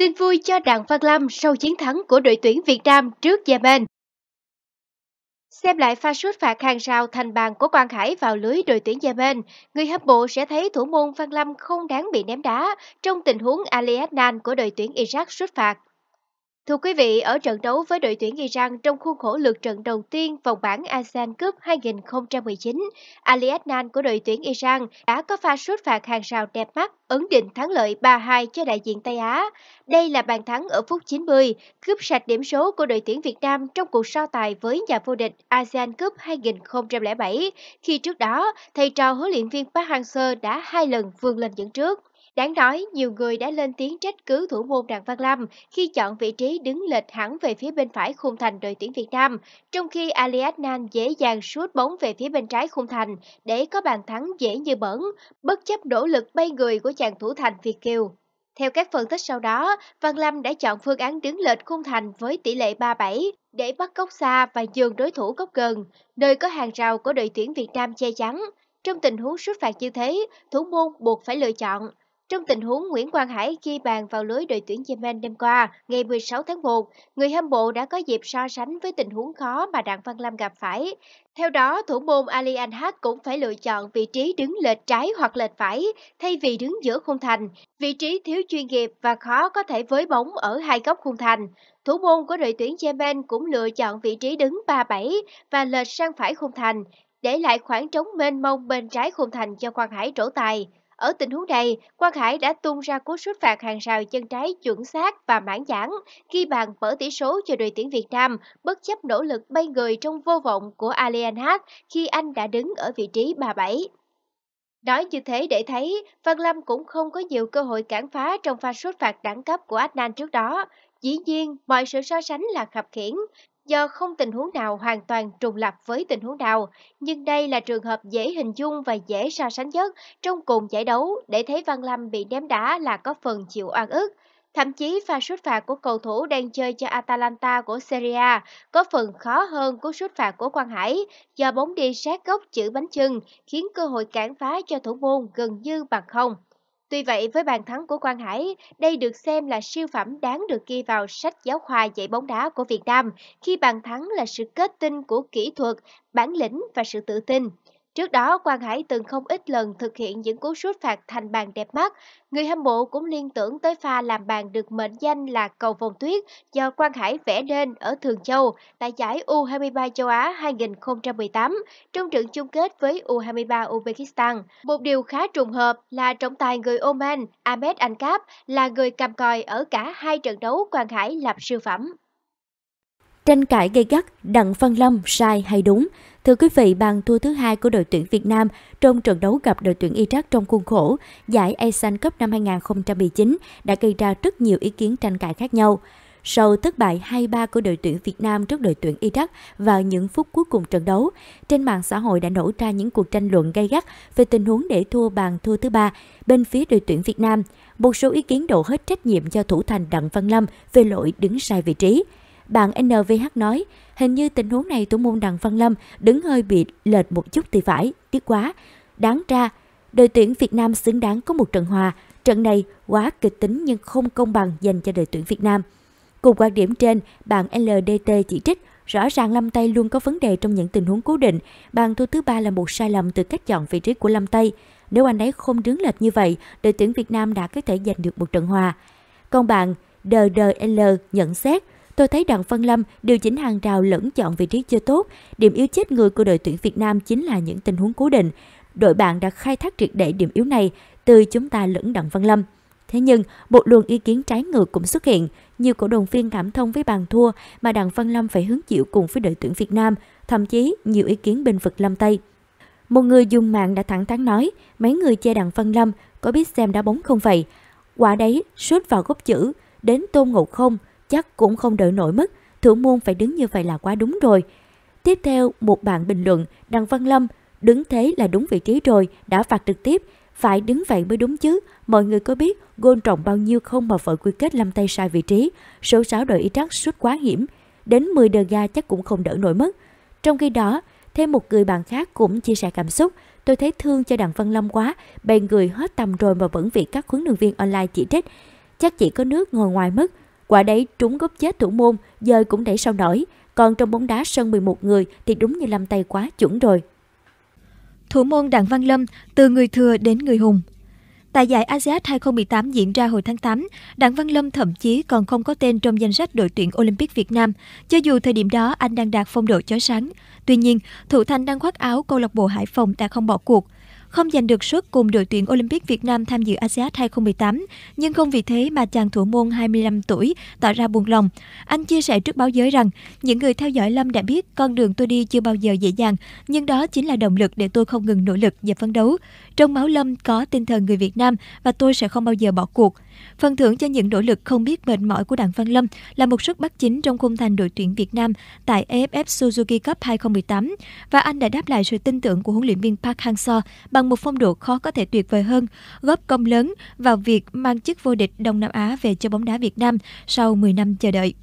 Tin vui cho Đặng Văn Lâm sau chiến thắng của đội tuyển Việt Nam trước Yemen. Xem lại pha sút phạt hàng rào thành bàn của Quang Hải vào lưới đội tuyển Yemen, người hâm mộ sẽ thấy thủ môn Văn Lâm không đáng bị ném đá trong tình huống Ali Adnan của đội tuyển Iraq sút phạt. Thưa quý vị, ở trận đấu với đội tuyển Iran trong khuôn khổ lượt trận đầu tiên vòng bảng ASEAN Cup 2019, Ali Adnan của đội tuyển Iran đã có pha sút phạt hàng rào đẹp mắt, ấn định thắng lợi 3-2 cho đại diện Tây Á. Đây là bàn thắng ở phút 90, cướp sạch điểm số của đội tuyển Việt Nam trong cuộc so tài với nhà vô địch ASEAN Cup 2007, khi trước đó, thầy trò huấn luyện viên Park Hang-seo đã hai lần vươn lên dẫn trước. Đáng nói, nhiều người đã lên tiếng trách cứ thủ môn Đặng Văn Lâm khi chọn vị trí đứng lệch hẳn về phía bên phải khung thành đội tuyển Việt Nam, trong khi Ali Adnan dễ dàng sút bóng về phía bên trái khung thành để có bàn thắng dễ như bẩn, bất chấp nỗ lực bay người của chàng thủ thành Việt Kiều. Theo các phân tích sau đó, Văn Lâm đã chọn phương án đứng lệch khung thành với tỷ lệ 37 để bắt góc xa và dường đối thủ góc gần, nơi có hàng rào của đội tuyển Việt Nam che chắn. Trong tình huống sút phạt như thế, thủ môn buộc phải lựa chọn trong tình huống Nguyễn Quang Hải ghi bàn vào lưới đội tuyển Yemen đêm qua, ngày 16 tháng 1, người hâm mộ đã có dịp so sánh với tình huống khó mà Đặng Văn Lâm gặp phải. Theo đó, thủ môn Ali Anhat cũng phải lựa chọn vị trí đứng lệch trái hoặc lệch phải thay vì đứng giữa khung thành, vị trí thiếu chuyên nghiệp và khó có thể với bóng ở hai góc khung thành. Thủ môn của đội tuyển Yemen cũng lựa chọn vị trí đứng 37 và lệch sang phải khung thành, để lại khoảng trống mênh mông bên trái khung thành cho Quang Hải trổ tài. Ở tình huống này, Quang Hải đã tung ra cú sút phạt hàng rào chân trái chuẩn xác và mãn giảng, ghi bàn mở tỷ số cho đội tuyển Việt Nam, bất chấp nỗ lực bay người trong vô vọng của Alien H khi anh đã đứng ở vị trí 37. Nói như thế để thấy, Văn Lâm cũng không có nhiều cơ hội cản phá trong pha sút phạt đẳng cấp của Adnan trước đó. Dĩ nhiên, mọi sự so sánh là khập khiển, do không tình huống nào hoàn toàn trùng lập với tình huống nào, nhưng đây là trường hợp dễ hình dung và dễ so sánh nhất trong cùng giải đấu để thấy Văn Lâm bị ném đá là có phần chịu oan ức. Thậm chí pha sút phạt của cầu thủ đang chơi cho Atalanta của Serie A có phần khó hơn cú sút phạt của Quang Hải do bóng đi sát góc chữ bánh chưng khiến cơ hội cản phá cho thủ môn gần như bằng không. Tuy vậy, với bàn thắng của Quang Hải, đây được xem là siêu phẩm đáng được ghi vào sách giáo khoa dạy bóng đá của Việt Nam, khi bàn thắng là sự kết tinh của kỹ thuật, bản lĩnh và sự tự tin. Trước đó, Quang Hải từng không ít lần thực hiện những cú sút phạt thành bàn đẹp mắt. Người hâm mộ cũng liên tưởng tới pha làm bàn được mệnh danh là cầu vòng tuyết do Quang Hải vẽ nên ở Thường Châu tại giải U23 châu Á 2018 trong trận chung kết với U23 Uzbekistan. Một điều khá trùng hợp là trọng tài người Oman Ahmed Ankap là người cầm còi ở cả hai trận đấu Quang Hải lập siêu phẩm. Tranh cãi gây gắt, Đặng Văn Lâm sai hay đúng – Thưa quý vị, bàn thua thứ hai của đội tuyển Việt Nam trong trận đấu gặp đội tuyển Iraq trong khuôn khổ giải Asian Cup năm 2019 đã gây ra rất nhiều ý kiến tranh cãi khác nhau. Sau thất bại 2-3 của đội tuyển Việt Nam trước đội tuyển Iraq vào những phút cuối cùng trận đấu, trên mạng xã hội đã nổ ra những cuộc tranh luận gay gắt về tình huống để thua bàn thua thứ ba bên phía đội tuyển Việt Nam. Một số ý kiến đổ hết trách nhiệm cho thủ thành Đặng Văn Lâm về lỗi đứng sai vị trí. Bạn NVH nói, hình như tình huống này thủ môn Đặng Văn Lâm đứng hơi bị lệch một chút thì phải, tiếc quá. Đáng ra, đội tuyển Việt Nam xứng đáng có một trận hòa. Trận này quá kịch tính nhưng không công bằng dành cho đội tuyển Việt Nam. Cùng quan điểm trên, bạn LDT chỉ trích rõ ràng Lâm Tây luôn có vấn đề trong những tình huống cố định. Bàn thua thứ ba là một sai lầm từ cách chọn vị trí của Lâm Tây. Nếu anh ấy không đứng lệch như vậy, đội tuyển Việt Nam đã có thể giành được một trận hòa. Còn bạn DDL nhận xét, Tôi thấy Đặng Văn Lâm điều chỉnh hàng rào lẫn chọn vị trí chưa tốt. Điểm yếu chết người của đội tuyển Việt Nam chính là những tình huống cố định. Đội bạn đã khai thác triệt để điểm yếu này từ chúng ta lẫn Đặng Văn Lâm. Thế nhưng, một luồng ý kiến trái ngược cũng xuất hiện. Nhiều cổ động viên cảm thông với bàn thua mà Đặng Văn Lâm phải hứng chịu cùng với đội tuyển Việt Nam, thậm chí nhiều ý kiến bình vực Lâm Tây. Một người dùng mạng đã thẳng thắn nói, mấy người che Đặng Văn Lâm có biết xem đá bóng không vậy? Quả đấy, sút vào góc chữ, đến tôn ngộ không, chắc cũng không đợi nổi mất, thủ môn phải đứng như vậy là quá đúng rồi. Tiếp theo, một bạn bình luận, Đặng Văn Lâm, đứng thế là đúng vị trí rồi, đã phạt trực tiếp, phải đứng vậy mới đúng chứ. Mọi người có biết gôn trọng bao nhiêu không mà vợ quy kết lâm tay sai vị trí. Số 6 đội y trắc sút quá hiểm. Đến 10 đờ ga chắc cũng không đỡ nổi mất. Trong khi đó, thêm một người bạn khác cũng chia sẻ cảm xúc. Tôi thấy thương cho đặng Văn Lâm quá, bèn người hết tầm rồi mà vẫn bị các huấn luyện viên online chỉ trích. Chắc chỉ có nước ngồi ngoài mất, Quả đấy trúng gốc chết thủ môn, giờ cũng đẩy sau nổi. Còn trong bóng đá sân 11 người thì đúng như lâm tay quá chuẩn rồi. Thủ môn Đặng Văn Lâm từ người thừa đến người hùng. Tại giải ASEAN 2018 diễn ra hồi tháng 8, Đặng Văn Lâm thậm chí còn không có tên trong danh sách đội tuyển Olympic Việt Nam, cho dù thời điểm đó anh đang đạt phong độ chói sáng. Tuy nhiên, thủ thành đang khoác áo câu lạc bộ Hải Phòng đã không bỏ cuộc – không giành được suất cùng đội tuyển Olympic Việt Nam tham dự ASEAN 2018, nhưng không vì thế mà chàng thủ môn 25 tuổi tỏ ra buồn lòng. Anh chia sẻ trước báo giới rằng, những người theo dõi Lâm đã biết con đường tôi đi chưa bao giờ dễ dàng, nhưng đó chính là động lực để tôi không ngừng nỗ lực và phấn đấu. Trong máu Lâm có tinh thần người Việt Nam và tôi sẽ không bao giờ bỏ cuộc. Phần thưởng cho những nỗ lực không biết mệt mỏi của Đặng Văn Lâm là một suất bắt chính trong khung thành đội tuyển Việt Nam tại AFF Suzuki Cup 2018 và anh đã đáp lại sự tin tưởng của huấn luyện viên Park Hang-seo bằng một phong độ khó có thể tuyệt vời hơn, góp công lớn vào việc mang chức vô địch Đông Nam Á về cho bóng đá Việt Nam sau 10 năm chờ đợi.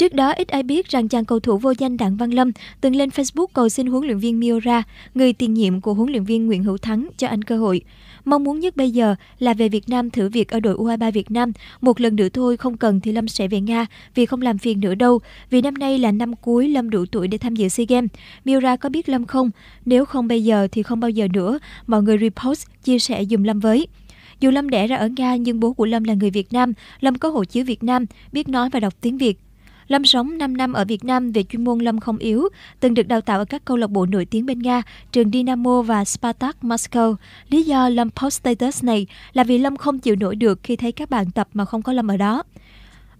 Trước đó, ít ai biết rằng chàng cầu thủ vô danh Đặng Văn Lâm từng lên Facebook cầu xin huấn luyện viên Miura, người tiền nhiệm của huấn luyện viên Nguyễn Hữu Thắng, cho anh cơ hội. Mong muốn nhất bây giờ là về Việt Nam thử việc ở đội U23 Việt Nam. Một lần nữa thôi, không cần thì Lâm sẽ về Nga vì không làm phiền nữa đâu. Vì năm nay là năm cuối Lâm đủ tuổi để tham dự SEA Games. Miura có biết Lâm không? Nếu không bây giờ thì không bao giờ nữa. Mọi người repost, chia sẻ dùm Lâm với. Dù Lâm đẻ ra ở Nga nhưng bố của Lâm là người Việt Nam, Lâm có hộ chiếu Việt Nam, biết nói và đọc tiếng Việt. Lâm sống 5 năm ở Việt Nam về chuyên môn Lâm không yếu, từng được đào tạo ở các câu lạc bộ nổi tiếng bên Nga, trường Dynamo và Spartak Moscow. Lý do Lâm post status này là vì Lâm không chịu nổi được khi thấy các bạn tập mà không có Lâm ở đó.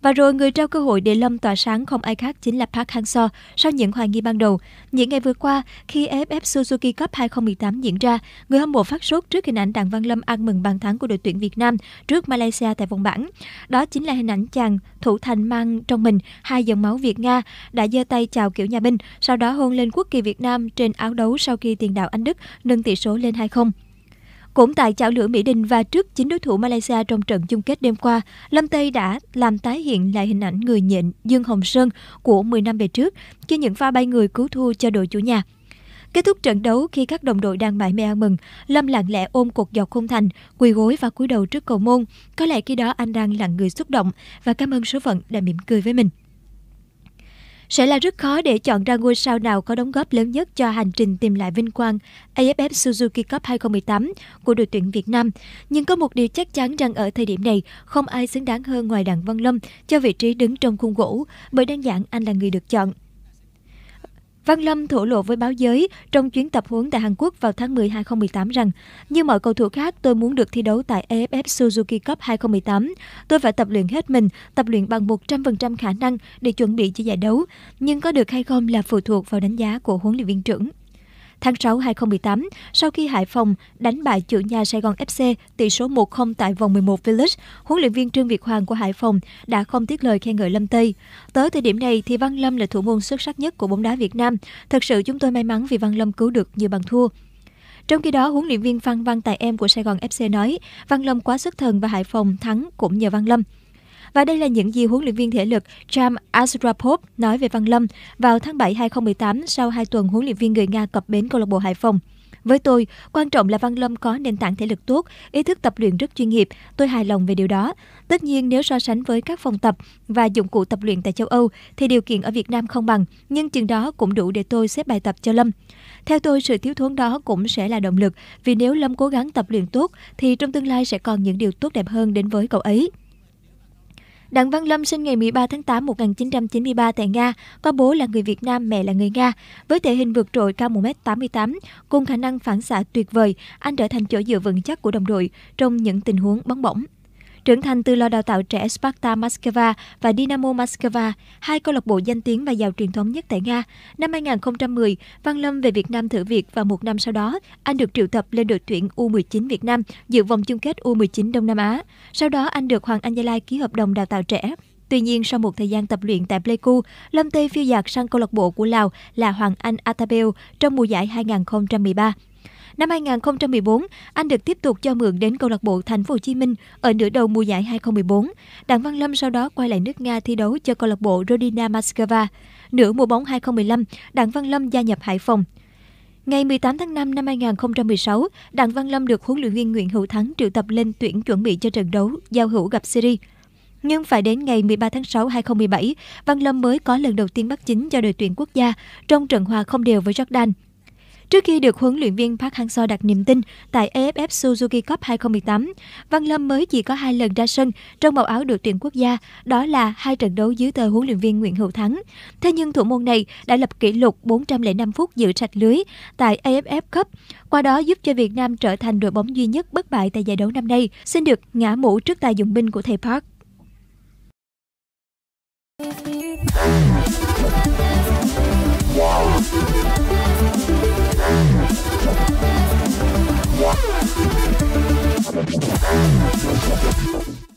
Và rồi người trao cơ hội để Lâm tỏa sáng không ai khác chính là Park Hang-seo sau những hoài nghi ban đầu. Những ngày vừa qua, khi AFF Suzuki Cup 2018 diễn ra, người hâm mộ phát sốt trước hình ảnh Đặng Văn Lâm ăn mừng bàn thắng của đội tuyển Việt Nam trước Malaysia tại vòng bảng. Đó chính là hình ảnh chàng thủ thành mang trong mình hai dòng máu Việt Nga đã giơ tay chào kiểu nhà binh, sau đó hôn lên quốc kỳ Việt Nam trên áo đấu sau khi tiền đạo Anh Đức nâng tỷ số lên 2-0. Cũng tại chảo lửa Mỹ Đình và trước chính đối thủ Malaysia trong trận chung kết đêm qua, Lâm Tây đã làm tái hiện lại hình ảnh người nhện Dương Hồng Sơn của 10 năm về trước khi những pha bay người cứu thua cho đội chủ nhà. Kết thúc trận đấu khi các đồng đội đang mải mê ăn mừng, Lâm lặng lẽ ôm cột dọc khung thành, quỳ gối và cúi đầu trước cầu môn. Có lẽ khi đó anh đang là người xúc động và cảm ơn số phận đã mỉm cười với mình. Sẽ là rất khó để chọn ra ngôi sao nào có đóng góp lớn nhất cho hành trình tìm lại vinh quang AFF Suzuki Cup 2018 của đội tuyển Việt Nam. Nhưng có một điều chắc chắn rằng ở thời điểm này, không ai xứng đáng hơn ngoài Đặng Văn Lâm cho vị trí đứng trong khung gỗ, bởi đơn giản anh là người được chọn. Văn Lâm thổ lộ với báo giới trong chuyến tập huấn tại Hàn Quốc vào tháng 10 2018 rằng, như mọi cầu thủ khác, tôi muốn được thi đấu tại AFF Suzuki Cup 2018. Tôi phải tập luyện hết mình, tập luyện bằng 100% khả năng để chuẩn bị cho giải đấu, nhưng có được hay không là phụ thuộc vào đánh giá của huấn luyện viên trưởng. Tháng 6 2018, sau khi Hải Phòng đánh bại chủ nhà Sài Gòn FC tỷ số 1-0 tại vòng 11 V-League, huấn luyện viên Trương Việt Hoàng của Hải Phòng đã không tiếc lời khen ngợi Lâm Tây. Tới thời điểm này thì Văn Lâm là thủ môn xuất sắc nhất của bóng đá Việt Nam. Thật sự chúng tôi may mắn vì Văn Lâm cứu được nhiều bàn thua. Trong khi đó, huấn luyện viên Phan Văn Tài Em của Sài Gòn FC nói, Văn Lâm quá xuất thần và Hải Phòng thắng cũng nhờ Văn Lâm. Và đây là những gì huấn luyện viên thể lực Cham Azrapov nói về Văn Lâm vào tháng 7 2018 sau 2 tuần huấn luyện viên người Nga cập bến câu lạc bộ Hải Phòng. Với tôi, quan trọng là Văn Lâm có nền tảng thể lực tốt, ý thức tập luyện rất chuyên nghiệp, tôi hài lòng về điều đó. Tất nhiên nếu so sánh với các phòng tập và dụng cụ tập luyện tại châu Âu thì điều kiện ở Việt Nam không bằng, nhưng chừng đó cũng đủ để tôi xếp bài tập cho Lâm. Theo tôi, sự thiếu thốn đó cũng sẽ là động lực, vì nếu Lâm cố gắng tập luyện tốt thì trong tương lai sẽ còn những điều tốt đẹp hơn đến với cậu ấy. Đặng Văn Lâm sinh ngày 13 tháng 8 1993 tại Nga, có bố là người Việt Nam, mẹ là người Nga. Với thể hình vượt trội cao 1m88, cùng khả năng phản xạ tuyệt vời, anh trở thành chỗ dựa vững chắc của đồng đội trong những tình huống bóng bổng trưởng thành từ lò đào tạo trẻ Sparta Moscow và Dynamo Moscow, hai câu lạc bộ danh tiếng và giàu truyền thống nhất tại Nga. Năm 2010, Văn Lâm về Việt Nam thử việc và một năm sau đó, anh được triệu tập lên đội tuyển U19 Việt Nam dự vòng chung kết U19 Đông Nam Á. Sau đó, anh được Hoàng Anh Gia Lai ký hợp đồng đào tạo trẻ Tuy nhiên, sau một thời gian tập luyện tại Pleiku, Lâm Tây phiêu dạt sang câu lạc bộ của Lào là Hoàng Anh Atabel trong mùa giải 2013. Năm 2014, anh được tiếp tục cho mượn đến câu lạc bộ Thành phố Hồ Chí Minh ở nửa đầu mùa giải 2014. Đặng Văn Lâm sau đó quay lại nước Nga thi đấu cho câu lạc bộ Rodina Moscow. Nửa mùa bóng 2015, Đặng Văn Lâm gia nhập Hải Phòng. Ngày 18 tháng 5 năm 2016, Đặng Văn Lâm được huấn luyện viên Nguyễn Hữu Thắng triệu tập lên tuyển chuẩn bị cho trận đấu giao hữu gặp Syria. Nhưng phải đến ngày 13 tháng 6 2017, Văn Lâm mới có lần đầu tiên bắt chính cho đội tuyển quốc gia trong trận hòa không đều với Jordan Trước khi được huấn luyện viên Park Hang-seo đặt niềm tin tại AFF Suzuki Cup 2018, Văn Lâm mới chỉ có hai lần ra sân trong màu áo đội tuyển quốc gia, đó là hai trận đấu dưới tờ huấn luyện viên Nguyễn Hữu Thắng. Thế nhưng thủ môn này đã lập kỷ lục 405 phút giữ sạch lưới tại AFF Cup, qua đó giúp cho Việt Nam trở thành đội bóng duy nhất bất bại tại giải đấu năm nay, xin được ngã mũ trước tài dụng binh của thầy Park. Thank you.